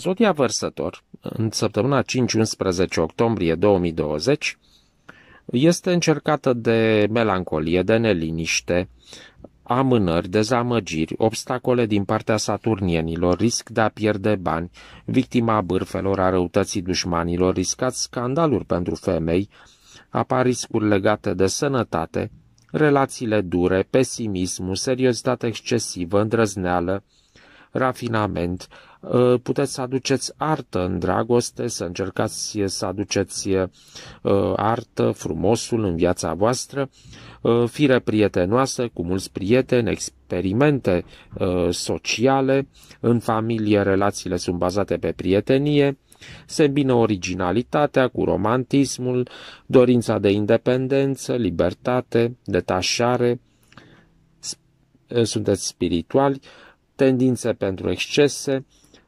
Zodia Vărsător, în săptămâna 5-11 octombrie 2020, este încercată de melancolie, de neliniște, amânări, dezamăgiri, obstacole din partea saturnienilor, risc de a pierde bani, victima bârfelor, a răutății dușmanilor, riscați scandaluri pentru femei, apar riscuri legate de sănătate, relațiile dure, pesimismul, seriozitate excesivă, îndrăzneală, rafinament. Ă, puteți să aduceți artă în dragoste, să încercați să aduceți ă, artă, frumosul în viața voastră, ă, fire prietenoasă, cu mulți prieteni, experimente sociale, în familie relațiile sunt bazate pe prietenie, se îmbină originalitatea cu romantismul, dorința de independență, libertate, detașare, sunteți spirituali, tendințe pentru excese,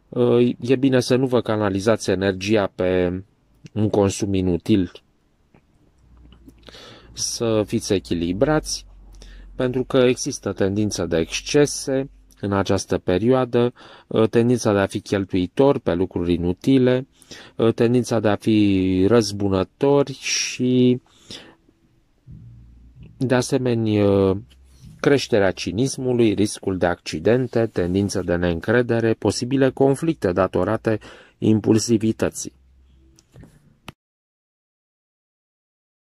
uh, e bine să nu vă canalizați energia pe un consum inutil, să fiți echilibrați, pentru că există tendință de excese în această perioadă, uh, tendința de a fi cheltuitor pe lucruri inutile, uh, tendința de a fi răzbunători și de asemenea creșterea cinismului, riscul de accidente, tendință de neîncredere, posibile conflicte datorate impulsivității.